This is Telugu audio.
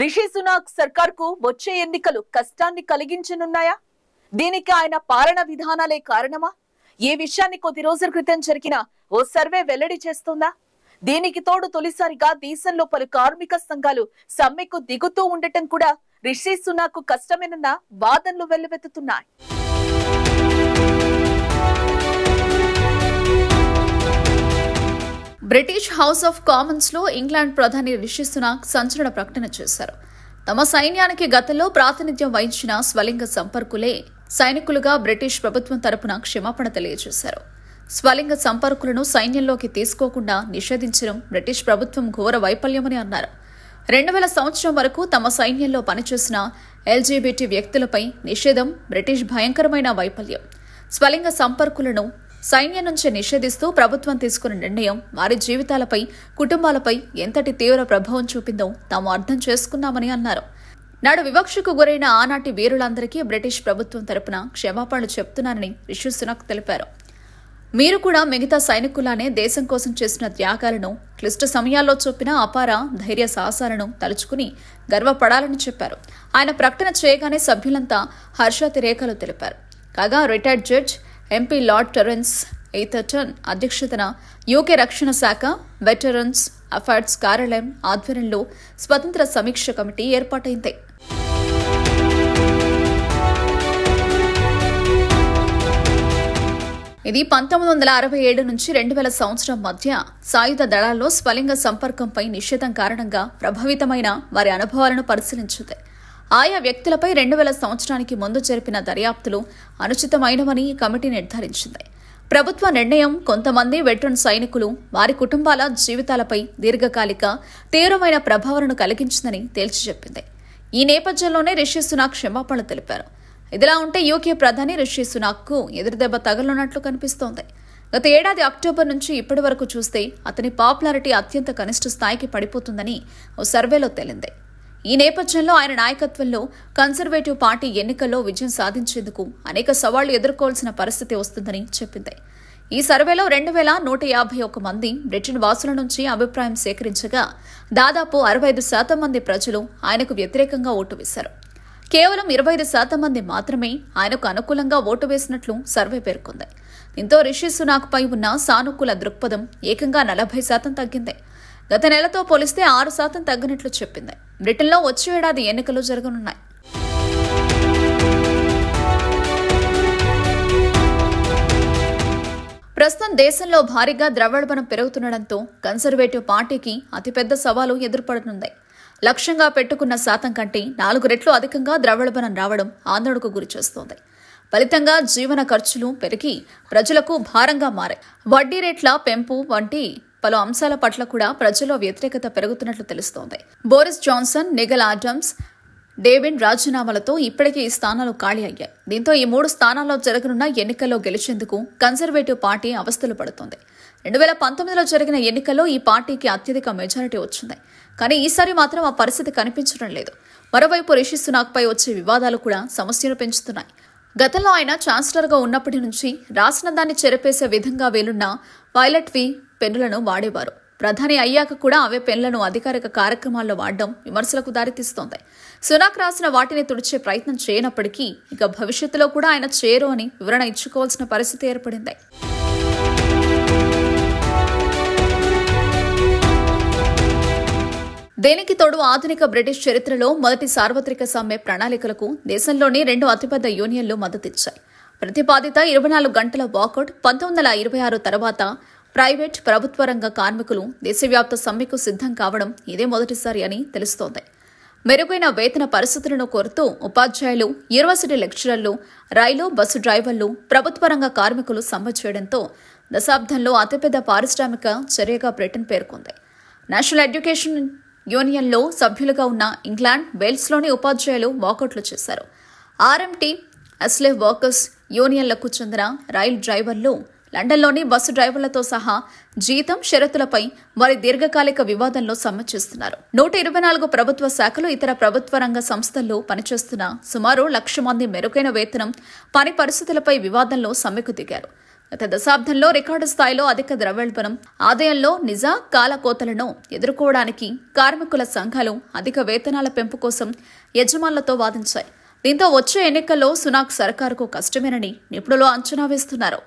రిషి సునాక్ సర్కార్ కు వచ్చే ఎన్నికలు కష్టాన్ని కలిగించనున్నాయా దీనికి ఆయన పాలన విధానాలే కారణమా ఈ విషయాన్ని కొద్ది రోజుల క్రితం జరిగిన ఓ సర్వే వెల్లడి చేస్తుందా దీనికి తోడు తొలిసారిగా దేశంలో పలు కార్మిక సంఘాలు సమ్మెకు దిగుతూ ఉండటం కూడా రిషి సునాక్ కష్టమేనన్న వాదనలు వెల్లువెత్తుతున్నాయి బ్రిటిష్ హౌస్ ఆఫ్ కామన్స్లో ఇంగ్లాండ్ ప్రధాని రిషి సునాక్ సంచలన ప్రకటన చేశారు తమ సైన్యానికి గతంలో ప్రాతినిధ్యం వహించిన స్వలింగ సంపర్కులే సైనికులుగా బ్రిటిష్ ప్రభుత్వం తరపున క్షమాపణ తెలియజేశారు స్వలింగ సంపర్కులను సైన్యంలోకి తీసుకోకుండా నిషేధించడం బ్రిటిష్ ప్రభుత్వం ఘోర వైఫల్యమని అన్నారు రెండు వేల సంవత్సరం వరకు తమ సైన్యంలో పనిచేసిన ఎల్జీబీటీ వ్యక్తులపై నిషేధం బ్రిటిష్ భయంకరమైన వైఫల్యం స్వలింగ సంపర్కులను సైన్యం నుంచి నిషేధిస్తూ ప్రభుత్వం తీసుకున్న నిర్ణయం వారి జీవితాలపై కుటుంబాలపై ఎంతటి తీవ్ర ప్రభావం చూపిందో తాము అర్థం చేసుకున్నామని అన్నారు నాడు వివక్షకు గురైన ఆనాటి వీరులందరికీ బ్రిటిష్ ప్రభుత్వం తరపున క్షమాపణలు చెప్తున్నారని రిషి సునక్ తెలిపారు మీరు కూడా మిగతా సైనికులానే దేశం కోసం చేసిన త్యాగాలను క్లిష్ట సమయాల్లో చూపిన అపార ధైర్య సాహసాలను తలుచుకుని గర్వపడాలని చెప్పారు ఆయన ప్రకటన చేయగానే సభ్యులంతా హర్షాతిరేఖలు తెలిపారు కాగా retired judge MP lord Terence Etherton అధ్యక్షతన యూకే రక్షణ శాఖ వెటరన్స్ అఫైర్స్ కార్యాలయం ఆధ్వర్యంలో స్వతంత్ర సమీక్ష కమిటీ ఏర్పాటైంది ఇది పంతొమ్మిది వందల అరవై ఏడు నుంచి రెండు వేల సంవత్సరం మధ్య సాయుధ దళాల్లో స్వలింగ సంపర్కంపై నిషేధం కారణంగా ప్రభావితమైన వారి అనుభవాలను పరిశీలించింది ఆయా వ్యక్తులపై రెండు వేల సంవత్సరానికి ముందు జరిపిన దర్యాప్తులు అనుచితమైనవని కమిటీ నిర్ధారించింది ప్రభుత్వ నిర్ణయం కొంతమంది వెట్రన్ సైనికులు వారి కుటుంబాల జీవితాలపై దీర్ఘకాలిక తీవ్రమైన ప్రభావాలను కలిగించిందని తేల్చి చెప్పింది ఈ నేపథ్యంలోనే రిషి సునాక్ క్షమాపణ తెలిపారు ఇదిలా ఉంటే యూకే ప్రధాని రిషి కు ఎదురుదెబ్బ తగలనున్నట్లు కనిపిస్తోంది గత ఏడాది అక్టోబర్ నుంచి ఇప్పటి వరకు చూస్తే అతని పాపులారిటీ అత్యంత కనిష్ట స్థాయికి పడిపోతుందని ఓ సర్వేలో తేలింది ఈ నేపథ్యంలో ఆయన నాయకత్వంలో కన్సర్వేటివ్ పార్టీ ఎన్నికల్లో విజయం సాధించేందుకు అనేక సవాళ్లు ఎదుర్కోవాల్సిన పరిస్థితి వస్తుందని చెప్పింది ఈ సర్వేలో రెండు వేల నూట యాభై ఒక మంది బ్రిటన్ వాసుల నుంచి అభిప్రాయం సేకరించగా దాదాపు అరవై ఐదు శాతం మంది ప్రజలు ఆయనకు వ్యతిరేకంగా ఓటు వేశారు కేవలం ఇరవై ఐదు శాతం మంది మాత్రమే ఆయనకు అనుకూలంగా ఓటు వేసినట్లు సర్వే పేర్కొంది దీంతో రిషి పై ఉన్న సానుకూల దృక్పథం ఏకంగా నలభై శాతం తగ్గింది గత నెలతో పోలిస్తే ఆరు శాతం తగ్గినట్లు చెప్పింది బ్రిటన్లో వచ్చే ఏడాది ఎన్నికలు జరగనున్నాయి ప్రస్తుతం దేశంలో భారీగా ద్రవ్యోల్బణం పెరుగుతుండటంతో కన్సర్వేటివ్ పార్టీకి అతిపెద్ద సవాలు ఎదురుపడుతుంది లక్ష్యంగా పెట్టుకున్న శాతం కంటే నాలుగు రెట్లు అధికంగా ద్రవ్యోల్బణం రావడం ఆందోళనకు గురిచేస్తోంది ఫలితంగా జీవన ఖర్చులు పెరిగి ప్రజలకు భారంగా మారాయి వడ్డీ రేట్ల పెంపు వంటి పలు అంశాల పట్ల కూడా ప్రజల్లో వ్యతిరేకత పెరుగుతున్నట్లు తెలుస్తోంది Boris Johnson Nigel Adams David రాజీనామాలతో ఇప్పటికే ఈ స్థానాలు ఖాళీ అయ్యాయి దీంతో ఈ మూడు స్థానాల్లో జరగనున్న ఎన్నికల్లో గెలిచేందుకు కన్జర్వేటివ్ పార్టీ అవస్థలు పడుతోంది రెండు వేల పంతొమ్మిదిలో జరిగిన ఎన్నికల్లో ఈ పార్టీకి అత్యధిక మెజారిటీ వచ్చింది కానీ ఈసారి మాత్రం ఆ పరిస్థితి కనిపించడం లేదు మరోవైపు రిషి పై వచ్చే వివాదాలు కూడా సమస్యను పెంచుతున్నాయి గతంలో ఆయన ఛాన్సలర్గా ఉన్నప్పటి నుంచి రాసిన దాన్ని చెరపేసే విధంగా వేలున్న వైలెట్ వి పెన్నులను వాడేవారు ప్రధాని అయ్యాక కూడా అవే పెన్లను అధికారిక కార్యక్రమాల్లో వాడడం విమర్శలకు దారితీస్తోంది సునాక్ రాసిన వాటిని తుడిచే ప్రయత్నం చేయనప్పటికీ ఇక భవిష్యత్తులో కూడా ఆయన చేయరు అని వివరణ ఇచ్చుకోవాల్సిన పరిస్థితి ఏర్పడింది దేనికి తోడు ఆధునిక బ్రిటిష్ చరిత్రలో మొదటి సార్వత్రిక సమ్మె ప్రణాళికలకు దేశంలోని రెండు అతిపెద్ద యూనియన్లు మద్దతిచ్చాయి ప్రతిపాదిత ఇరవై నాలుగు గంటల వాకౌట్ పంతొమ్మిది వందల ఇరవై ఆరు తర్వాత ప్రైవేట్ ప్రభుత్వ రంగ కార్మికులు దేశవ్యాప్త సమ్మెకు సిద్ధం కావడం ఇదే మొదటిసారి అని తెలుస్తోంది మెరుగైన వేతన పరిస్థితులను కోరుతూ ఉపాధ్యాయులు యూనివర్సిటీ లెక్చరర్లు రైలు బస్సు డ్రైవర్లు ప్రభుత్వ రంగ కార్మికులు సమ్మె చేయడంతో దశాబ్దంలో అతిపెద్ద పారిశ్రామిక చర్యగా బ్రిటన్ పేర్కొంది నేషనల్ ఎడ్యుకేషన్ యూనియన్లో సభ్యులుగా ఉన్న ఇంగ్లాండ్ వేల్స్లోని ఉపాధ్యాయులు వాకౌట్లు చేశారు ఆర్ఎంటీ అస్లే వర్కర్స్ యూనియన్లకు చెందిన రైలు డ్రైవర్లు లండన్లోని బస్సు డ్రైవర్లతో సహా జీతం షరతులపై వారి దీర్ఘకాలిక వివాదంలో సమ్మె చేస్తున్నారు నూట ఇరవై నాలుగు ప్రభుత్వ శాఖలు ఇతర ప్రభుత్వ రంగ సంస్థల్లో పనిచేస్తున్న సుమారు లక్ష మంది మెరుగైన వేతనం పని పరిస్థితులపై వివాదంలో సమ్మెకు దిగారు గత దశాబ్దంలో రికార్డు స్థాయిలో అధిక ద్రవ్యోల్బణం ఆదాయంలో నిజ కాలకోతలను ఎదుర్కోవడానికి కార్మికుల సంఘాలు అధిక వేతనాల పెంపు కోసం యజమానులతో వాదించాయి దీంతో వచ్చే ఎన్నికల్లో సునాక్ సర్కారుకు కష్టమేనని నిపుణులు అంచనా వేస్తున్నారు